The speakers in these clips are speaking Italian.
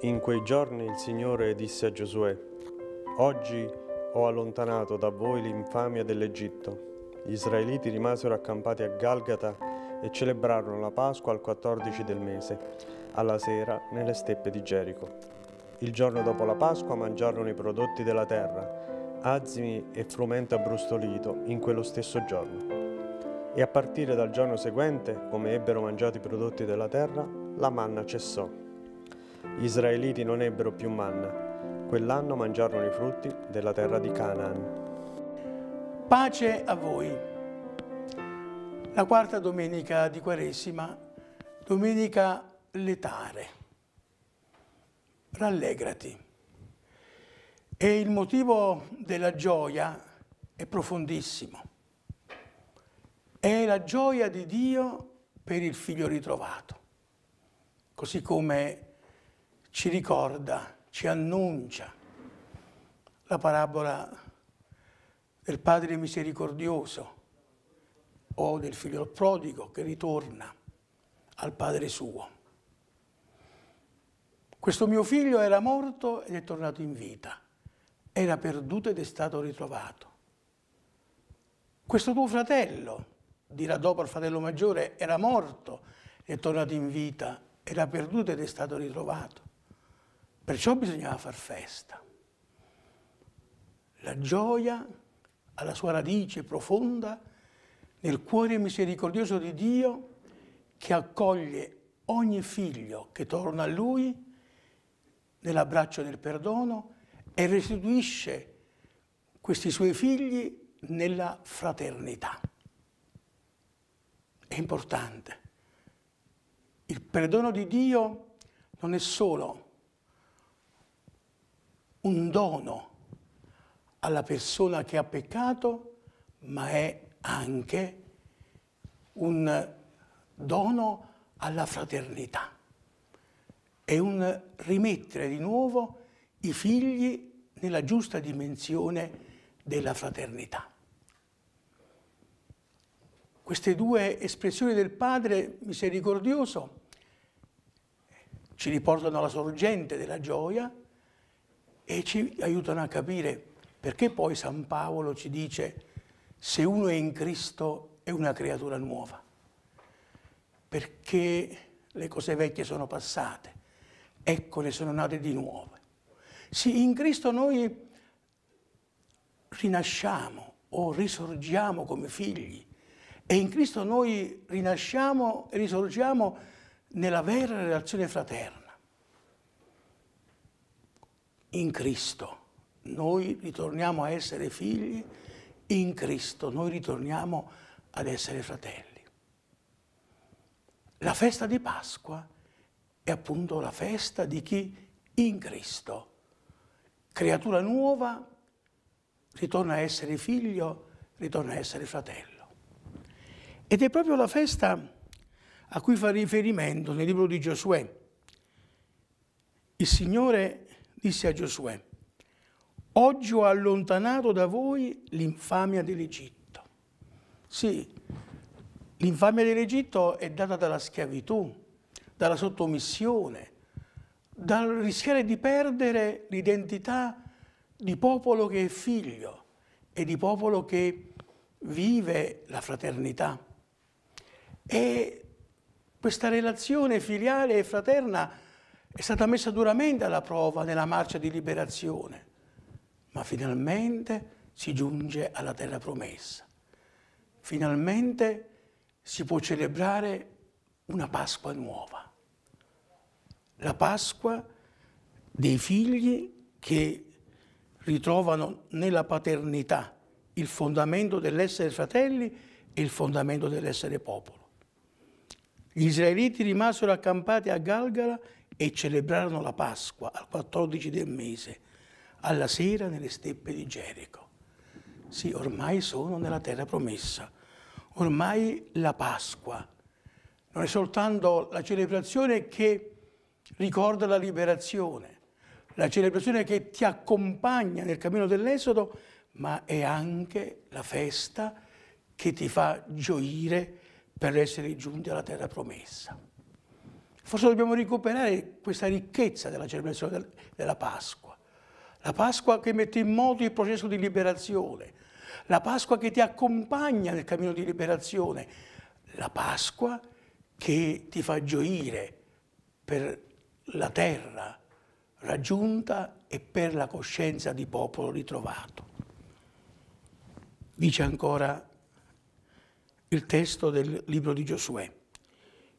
In quei giorni il Signore disse a Giosuè, Oggi ho allontanato da voi l'infamia dell'Egitto. Gli israeliti rimasero accampati a Galgata e celebrarono la Pasqua al 14 del mese, alla sera nelle steppe di Gerico. Il giorno dopo la Pasqua mangiarono i prodotti della terra, azimi e frumento abbrustolito in quello stesso giorno. E a partire dal giorno seguente, come ebbero mangiato i prodotti della terra, la manna cessò gli israeliti non ebbero più manna. Quell'anno mangiarono i frutti della terra di Canaan. Pace a voi. La quarta domenica di Quaresima, domenica letare. Rallegrati. E il motivo della gioia è profondissimo. È la gioia di Dio per il figlio ritrovato, così come ci ricorda, ci annuncia la parabola del Padre misericordioso o del figlio prodigo che ritorna al Padre suo. Questo mio figlio era morto ed è tornato in vita, era perduto ed è stato ritrovato. Questo tuo fratello, dirà dopo al fratello maggiore, era morto, ed è tornato in vita, era perduto ed è stato ritrovato. Perciò bisognava far festa. La gioia ha la sua radice profonda nel cuore misericordioso di Dio che accoglie ogni figlio che torna a Lui nell'abbraccio del perdono e restituisce questi suoi figli nella fraternità. È importante. Il perdono di Dio non è solo un dono alla persona che ha peccato, ma è anche un dono alla fraternità. È un rimettere di nuovo i figli nella giusta dimensione della fraternità. Queste due espressioni del Padre misericordioso ci riportano alla sorgente della gioia e ci aiutano a capire perché poi San Paolo ci dice se uno è in Cristo è una creatura nuova, perché le cose vecchie sono passate, eccole sono nate di nuove. Sì, in Cristo noi rinasciamo o risorgiamo come figli e in Cristo noi rinasciamo e risorgiamo nella vera relazione fraterna in Cristo. Noi ritorniamo a essere figli in Cristo, noi ritorniamo ad essere fratelli. La festa di Pasqua è appunto la festa di chi in Cristo, creatura nuova, ritorna a essere figlio, ritorna a essere fratello. Ed è proprio la festa a cui fa riferimento nel libro di Giosuè. Il Signore disse a Giosuè, oggi ho allontanato da voi l'infamia dell'Egitto. Sì, l'infamia dell'Egitto è data dalla schiavitù, dalla sottomissione, dal rischiare di perdere l'identità di popolo che è figlio e di popolo che vive la fraternità. E questa relazione filiale e fraterna è stata messa duramente alla prova nella marcia di liberazione, ma finalmente si giunge alla terra promessa. Finalmente si può celebrare una Pasqua nuova, la Pasqua dei figli che ritrovano nella paternità il fondamento dell'essere fratelli e il fondamento dell'essere popolo. Gli israeliti rimasero accampati a Galgala e celebrarono la Pasqua al 14 del mese, alla sera nelle steppe di Gerico. Sì, ormai sono nella terra promessa, ormai la Pasqua. Non è soltanto la celebrazione che ricorda la liberazione, la celebrazione che ti accompagna nel cammino dell'Esodo, ma è anche la festa che ti fa gioire per essere giunti alla terra promessa. Forse dobbiamo recuperare questa ricchezza della celebrazione della Pasqua. La Pasqua che mette in moto il processo di liberazione, la Pasqua che ti accompagna nel cammino di liberazione, la Pasqua che ti fa gioire per la terra raggiunta e per la coscienza di popolo ritrovato. Dice ancora il testo del libro di Giosuè.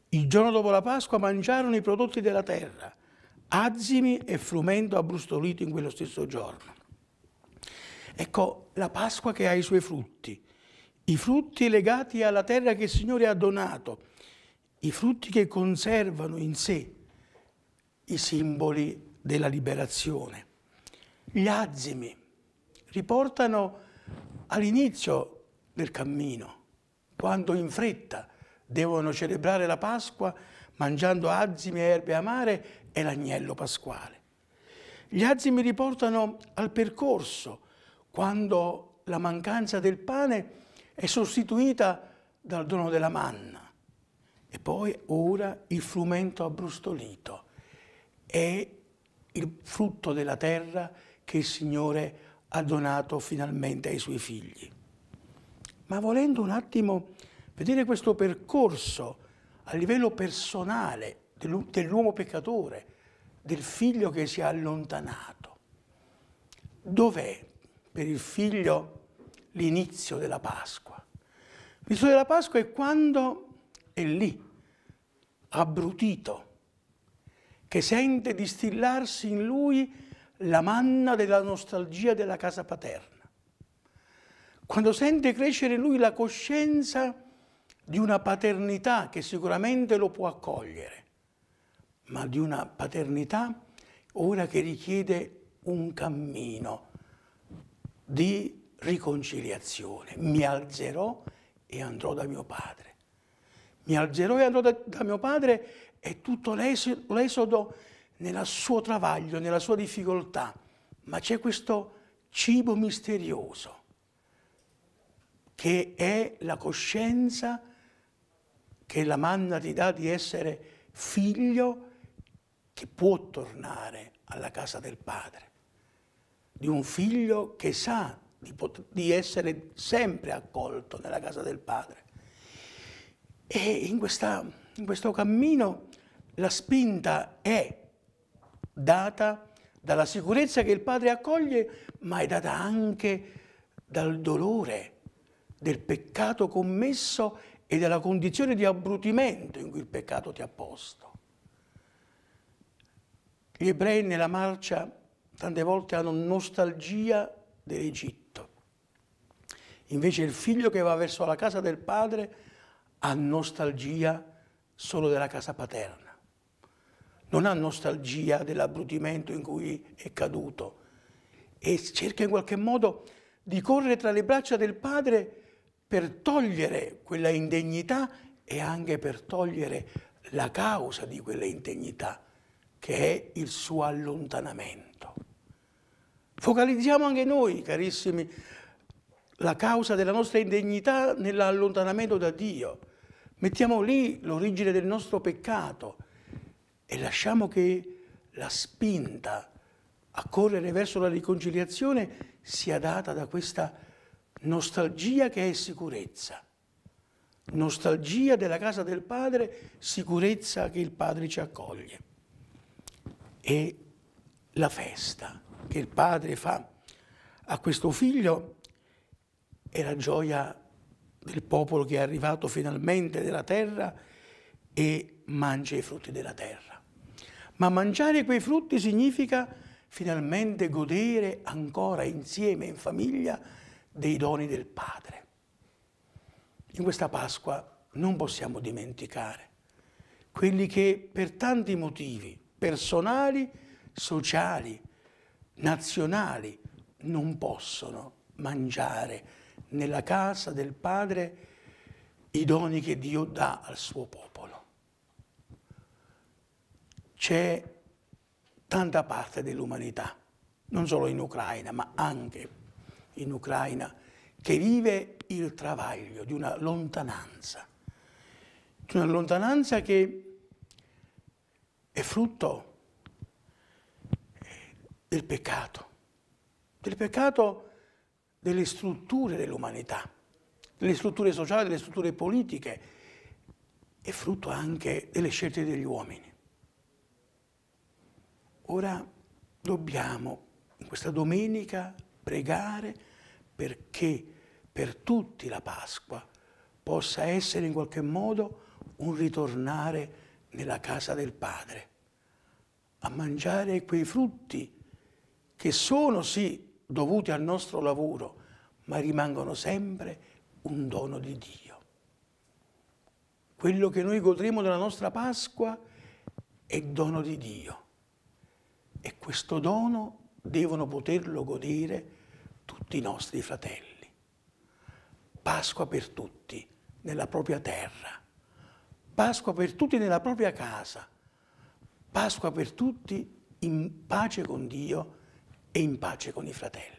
Il giorno dopo la Pasqua mangiarono i prodotti della terra, azimi e frumento abbrustolito in quello stesso giorno. Ecco la Pasqua che ha i suoi frutti, i frutti legati alla terra che il Signore ha donato, i frutti che conservano in sé i simboli della liberazione. Gli azimi riportano all'inizio del cammino, quando in fretta Devono celebrare la Pasqua mangiando azimi e erbe amare e l'agnello pasquale. Gli azimi riportano al percorso, quando la mancanza del pane è sostituita dal dono della manna. E poi ora il frumento abbrustolito è il frutto della terra che il Signore ha donato finalmente ai suoi figli. Ma volendo un attimo vedere questo percorso a livello personale dell'uomo peccatore, del figlio che si è allontanato. Dov'è per il figlio l'inizio della Pasqua? L'inizio della Pasqua è quando è lì, abbrutito, che sente distillarsi in lui la manna della nostalgia della casa paterna. Quando sente crescere in lui la coscienza di una paternità che sicuramente lo può accogliere, ma di una paternità ora che richiede un cammino di riconciliazione. Mi alzerò e andrò da mio padre. Mi alzerò e andrò da, da mio padre è tutto l'esodo nel suo travaglio, nella sua difficoltà, ma c'è questo cibo misterioso che è la coscienza che la manna ti dà di essere figlio che può tornare alla casa del padre, di un figlio che sa di, di essere sempre accolto nella casa del padre. E in, questa, in questo cammino la spinta è data dalla sicurezza che il padre accoglie, ma è data anche dal dolore del peccato commesso e della condizione di abbrutimento in cui il peccato ti ha posto. Gli ebrei nella marcia tante volte hanno nostalgia dell'Egitto. Invece il figlio che va verso la casa del padre ha nostalgia solo della casa paterna. Non ha nostalgia dell'abbrutimento in cui è caduto e cerca in qualche modo di correre tra le braccia del padre per togliere quella indegnità e anche per togliere la causa di quella indegnità, che è il suo allontanamento. Focalizziamo anche noi, carissimi, la causa della nostra indegnità nell'allontanamento da Dio. Mettiamo lì l'origine del nostro peccato e lasciamo che la spinta a correre verso la riconciliazione sia data da questa nostalgia che è sicurezza, nostalgia della casa del padre, sicurezza che il padre ci accoglie. E la festa che il padre fa a questo figlio è la gioia del popolo che è arrivato finalmente della terra e mangia i frutti della terra. Ma mangiare quei frutti significa finalmente godere ancora insieme in famiglia dei doni del Padre. In questa Pasqua non possiamo dimenticare quelli che per tanti motivi personali, sociali, nazionali non possono mangiare nella casa del Padre i doni che Dio dà al suo popolo. C'è tanta parte dell'umanità, non solo in Ucraina, ma anche in Ucraina, che vive il travaglio di una lontananza, di una lontananza che è frutto del peccato, del peccato delle strutture dell'umanità, delle strutture sociali, delle strutture politiche, è frutto anche delle scelte degli uomini. Ora dobbiamo in questa domenica pregare perché per tutti la Pasqua possa essere in qualche modo un ritornare nella casa del Padre, a mangiare quei frutti che sono sì dovuti al nostro lavoro, ma rimangono sempre un dono di Dio. Quello che noi godremo della nostra Pasqua è dono di Dio e questo dono devono poterlo godere tutti i nostri fratelli. Pasqua per tutti nella propria terra, Pasqua per tutti nella propria casa, Pasqua per tutti in pace con Dio e in pace con i fratelli.